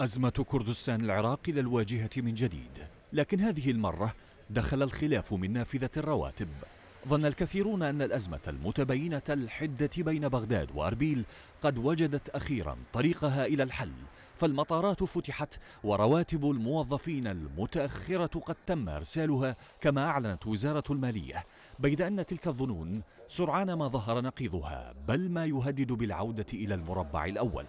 أزمة كردستان العراق إلى الواجهة من جديد لكن هذه المرة دخل الخلاف من نافذة الرواتب ظن الكثيرون أن الأزمة المتبينة الحدة بين بغداد وأربيل قد وجدت أخيرا طريقها إلى الحل فالمطارات فتحت ورواتب الموظفين المتأخرة قد تم إرسالها كما أعلنت وزارة المالية بيد أن تلك الظنون سرعان ما ظهر نقيضها بل ما يهدد بالعودة إلى المربع الأول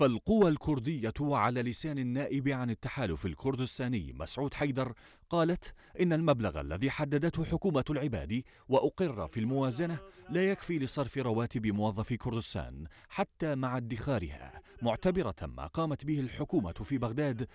فالقوى الكردية على لسان النائب عن التحالف الكردستاني مسعود حيدر قالت إن المبلغ الذي حددته حكومة العبادي وأقر في الموازنة لا يكفي لصرف رواتب موظفي كردستان حتى مع ادخارها معتبرة ما قامت به الحكومة في بغداد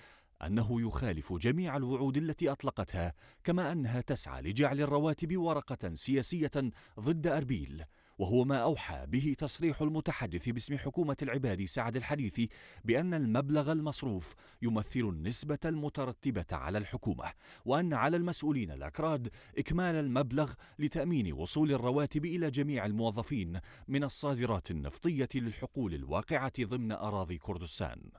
أنه يخالف جميع الوعود التي أطلقتها كما أنها تسعى لجعل الرواتب ورقة سياسية ضد أربيل وهو ما أوحى به تصريح المتحدث باسم حكومة العباد سعد الحديثي بأن المبلغ المصروف يمثل النسبة المترتبة على الحكومة وأن على المسؤولين الأكراد إكمال المبلغ لتأمين وصول الرواتب إلى جميع الموظفين من الصادرات النفطية للحقول الواقعة ضمن أراضي كردستان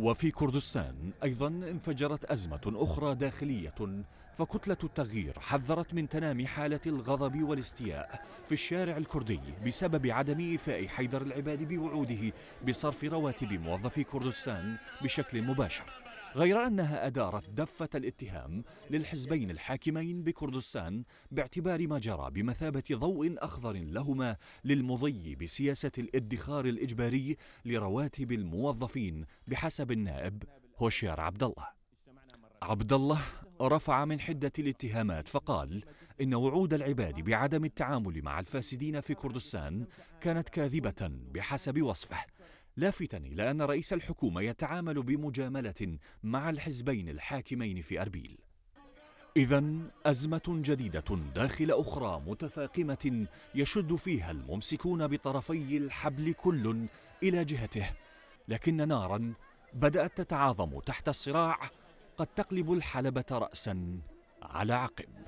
وفي كردستان أيضا انفجرت أزمة أخرى داخلية فكتلة التغيير حذرت من تنامي حالة الغضب والاستياء في الشارع الكردي بسبب عدم إيفاء حيدر العباد بوعوده بصرف رواتب موظفي كردستان بشكل مباشر غير أنها أدارت دفة الاتهام للحزبين الحاكمين بكردستان باعتبار ما جرى بمثابة ضوء أخضر لهما للمضي بسياسة الادخار الإجباري لرواتب الموظفين بحسب النائب هوشير عبد الله عبد الله رفع من حدة الاتهامات فقال إن وعود العباد بعدم التعامل مع الفاسدين في كردستان كانت كاذبة بحسب وصفه لافتا إلى أن رئيس الحكومة يتعامل بمجاملة مع الحزبين الحاكمين في أربيل إذا أزمة جديدة داخل أخرى متفاقمة يشد فيها الممسكون بطرفي الحبل كل إلى جهته لكن نارا بدأت تتعاظم تحت الصراع قد تقلب الحلبة رأسا على عقب